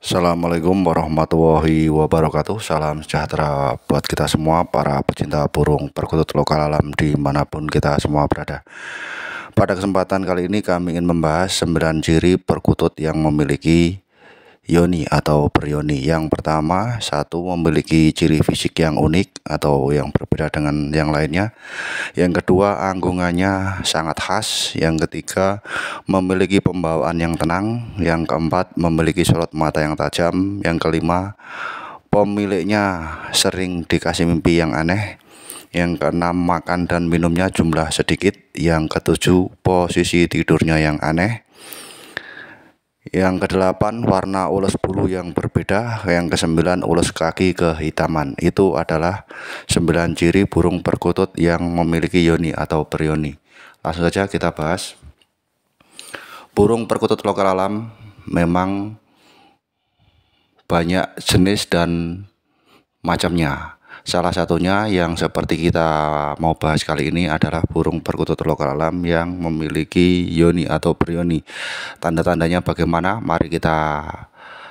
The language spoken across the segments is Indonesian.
Assalamualaikum warahmatullahi wabarakatuh Salam sejahtera buat kita semua Para pecinta burung perkutut lokal alam Dimanapun kita semua berada Pada kesempatan kali ini kami ingin membahas sembilan ciri perkutut yang memiliki Yoni atau perioni. Yang pertama, satu memiliki ciri fisik yang unik atau yang berbeda dengan yang lainnya. Yang kedua, anggungannya sangat khas. Yang ketiga, memiliki pembawaan yang tenang. Yang keempat, memiliki sorot mata yang tajam. Yang kelima, pemiliknya sering dikasih mimpi yang aneh. Yang keenam, makan dan minumnya jumlah sedikit. Yang ketujuh, posisi tidurnya yang aneh. Yang kedelapan warna ulos bulu yang berbeda, yang kesembilan ulos kaki kehitaman. Itu adalah sembilan ciri burung perkutut yang memiliki yoni atau perioni. Langsung saja kita bahas. Burung perkutut lokal alam memang banyak jenis dan macamnya. Salah satunya yang seperti kita mau bahas kali ini adalah burung perkutut lokal alam yang memiliki yoni atau bryoni. Tanda-tandanya bagaimana? Mari kita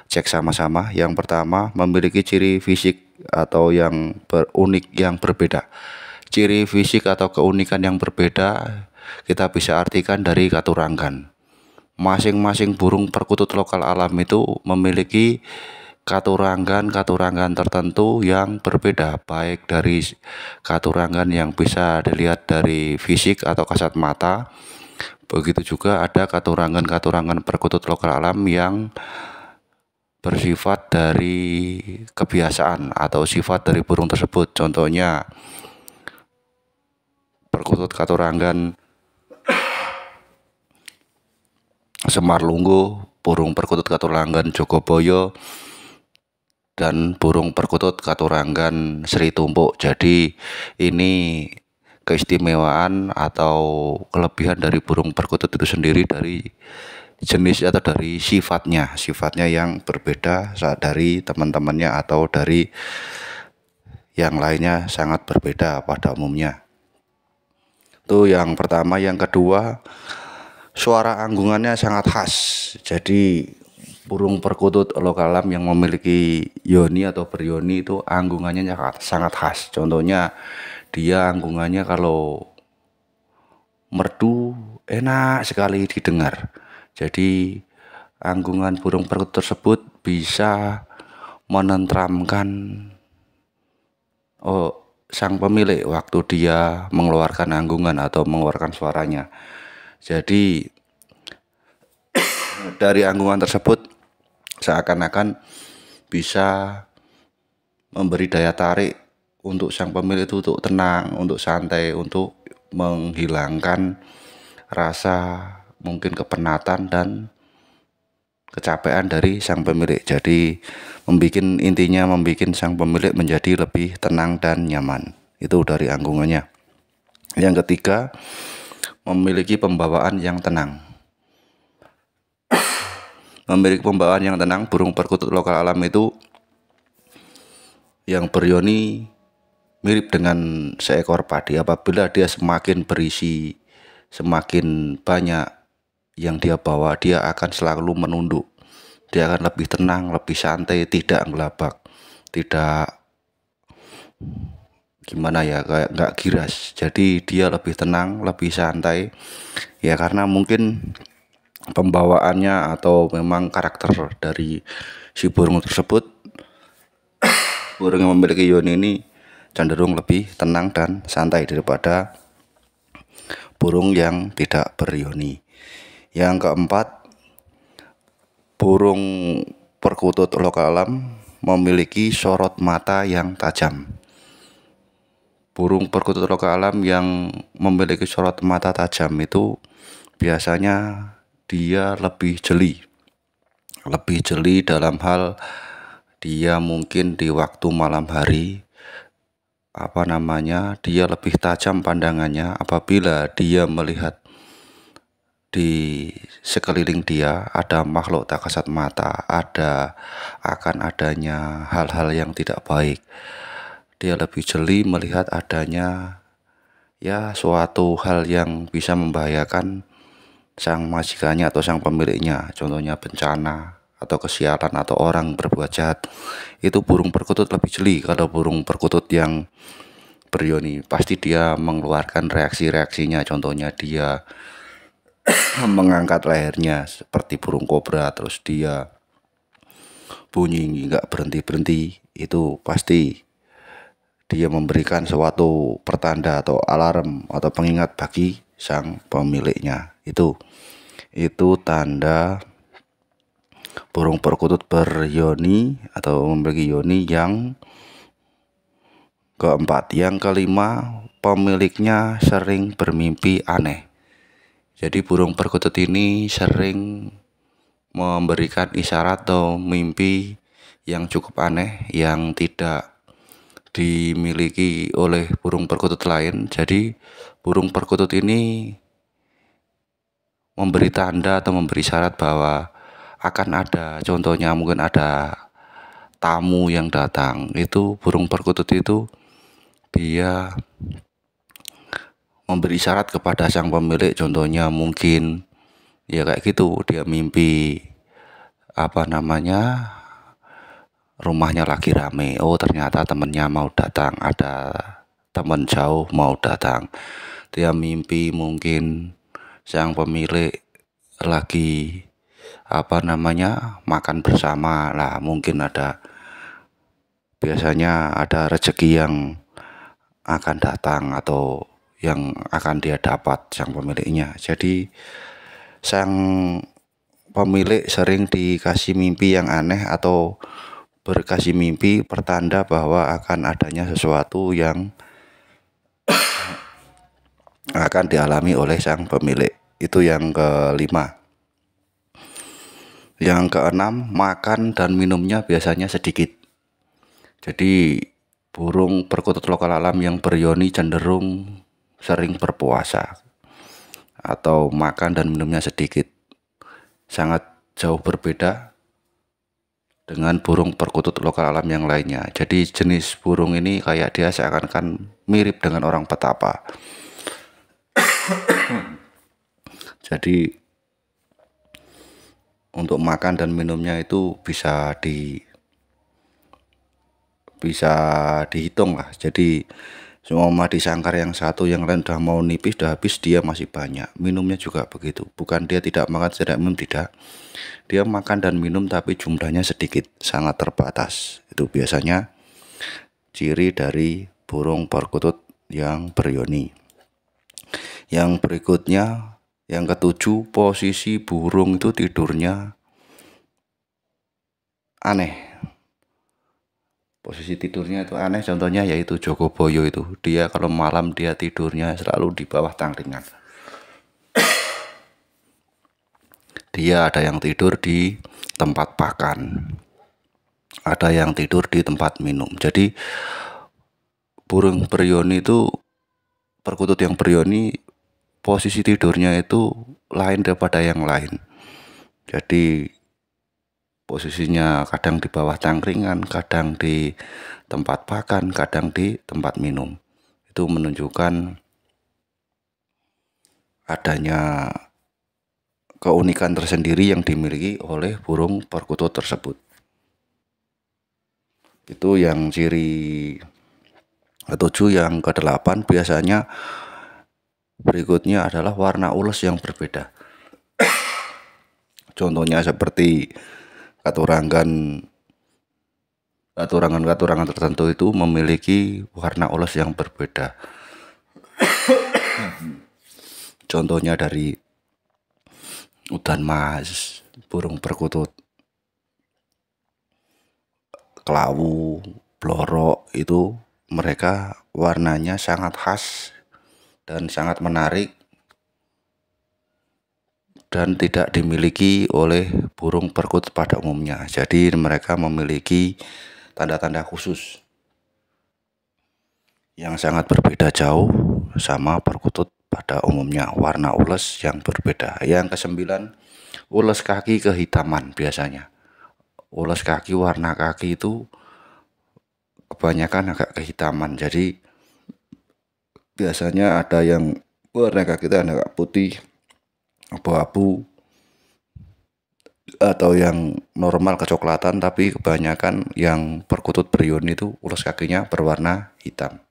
cek sama-sama. Yang pertama, memiliki ciri fisik atau yang berunik yang berbeda. Ciri fisik atau keunikan yang berbeda kita bisa artikan dari katurangan. Masing-masing burung perkutut lokal alam itu memiliki Katuranggan katuranggan tertentu yang berbeda baik dari katuranggan yang bisa dilihat dari fisik atau kasat mata begitu juga ada katuranggan katuranggan perkutut lokal alam yang bersifat dari kebiasaan atau sifat dari burung tersebut contohnya perkutut katuranggan Semar Lunggu, burung perkutut katuranggan Jogoboyo, dan burung perkutut katuranggan Sri Tumpuk. Jadi ini keistimewaan atau kelebihan dari burung perkutut itu sendiri dari jenis atau dari sifatnya, sifatnya yang berbeda saat dari teman-temannya atau dari yang lainnya sangat berbeda pada umumnya. Itu yang pertama, yang kedua suara anggungannya sangat khas. Jadi burung perkutut lokalam yang memiliki yoni atau beryoni itu anggungannya sangat, sangat khas. Contohnya dia anggungannya kalau merdu enak sekali didengar. Jadi anggungan burung perkutut tersebut bisa menentramkan oh, sang pemilik waktu dia mengeluarkan anggungan atau mengeluarkan suaranya. Jadi dari anggungan tersebut seakan-akan bisa memberi daya tarik untuk sang pemilik itu untuk tenang, untuk santai, untuk menghilangkan rasa mungkin kepenatan dan kecapean dari sang pemilik. Jadi membuat intinya membuat sang pemilik menjadi lebih tenang dan nyaman. Itu dari anggungannya. Yang ketiga, memiliki pembawaan yang tenang memiliki pembawaan yang tenang, burung perkutut lokal alam itu yang berioni mirip dengan seekor padi. Apabila dia semakin berisi, semakin banyak yang dia bawa, dia akan selalu menunduk. Dia akan lebih tenang, lebih santai, tidak ngelabak, tidak gimana ya kayak nggak giras jadi dia lebih tenang lebih santai ya karena mungkin pembawaannya atau memang karakter dari si burung tersebut burung yang memiliki ion ini cenderung lebih tenang dan santai daripada burung yang tidak berioni yang keempat burung perkutut lokal alam memiliki sorot mata yang tajam burung perkutut lokal alam yang memiliki sorot mata tajam itu biasanya dia lebih jeli lebih jeli dalam hal dia mungkin di waktu malam hari apa namanya dia lebih tajam pandangannya apabila dia melihat di sekeliling dia ada makhluk tak kasat mata ada akan adanya hal-hal yang tidak baik dia lebih jeli melihat adanya ya suatu hal yang bisa membahayakan sang majikannya atau sang pemiliknya, contohnya bencana atau kesialan atau orang berbuat jahat. Itu burung perkutut lebih jeli kalau burung perkutut yang berioni pasti dia mengeluarkan reaksi-reaksinya contohnya dia mengangkat lehernya seperti burung kobra terus dia bunyi nggak berhenti-berhenti itu pasti dia memberikan suatu pertanda atau alarm atau pengingat bagi sang pemiliknya itu itu tanda burung perkutut beryoni atau memiliki yoni yang keempat yang kelima pemiliknya sering bermimpi aneh jadi burung perkutut ini sering memberikan isyarat atau mimpi yang cukup aneh yang tidak dimiliki oleh burung perkutut lain. Jadi burung perkutut ini memberi tanda atau memberi syarat bahwa akan ada contohnya mungkin ada tamu yang datang itu burung perkutut itu dia memberi syarat kepada sang pemilik contohnya mungkin ya kayak gitu dia mimpi apa namanya rumahnya lagi rame oh ternyata temennya mau datang ada teman jauh mau datang dia mimpi mungkin sang pemilik lagi apa namanya makan bersama lah mungkin ada biasanya ada rezeki yang akan datang atau yang akan dia dapat sang pemiliknya jadi sang pemilik sering dikasih mimpi yang aneh atau berkasih mimpi pertanda bahwa akan adanya sesuatu yang akan dialami oleh sang pemilik itu yang kelima. Yang keenam, makan dan minumnya biasanya sedikit. Jadi, burung perkutut lokal alam yang berioni cenderung sering berpuasa atau makan dan minumnya sedikit. Sangat jauh berbeda dengan burung perkutut lokal alam yang lainnya. Jadi jenis burung ini kayak dia seakan-akan mirip dengan orang petapa. Jadi untuk makan dan minumnya itu bisa di bisa dihitung lah. Jadi semua di sangkar yang satu yang lain udah mau nipis udah habis dia masih banyak. Minumnya juga begitu. Bukan dia tidak makan tidak minum tidak. Dia makan dan minum tapi jumlahnya sedikit, sangat terbatas. Itu biasanya ciri dari burung perkutut yang berioni. Yang berikutnya yang ketujuh, posisi burung itu tidurnya aneh. Posisi tidurnya itu aneh, contohnya yaitu Joko Boyo itu. Dia kalau malam dia tidurnya selalu di bawah tangkringan. dia ada yang tidur di tempat pakan. Ada yang tidur di tempat minum. Jadi burung berioni itu perkutut yang berioni posisi tidurnya itu lain daripada yang lain. Jadi posisinya kadang di bawah cangkringan, kadang di tempat pakan, kadang di tempat minum. Itu menunjukkan adanya keunikan tersendiri yang dimiliki oleh burung perkutut tersebut. Itu yang ciri ketujuh yang kedelapan biasanya Berikutnya adalah warna ules yang berbeda. Contohnya seperti katurangan katurangan-katurangan tertentu itu memiliki warna ules yang berbeda. Contohnya dari hutan mas, burung perkutut, kelawu, blorok itu mereka warnanya sangat khas dan sangat menarik dan tidak dimiliki oleh burung perkut pada umumnya. Jadi mereka memiliki tanda-tanda khusus yang sangat berbeda jauh sama perkutut pada umumnya warna ules yang berbeda. Yang kesembilan, ules kaki kehitaman biasanya. Ules kaki warna kaki itu kebanyakan agak kehitaman. Jadi biasanya ada yang warna kaki kita ada putih abu-abu atau yang normal kecoklatan tapi kebanyakan yang perkutut berion itu ulas kakinya berwarna hitam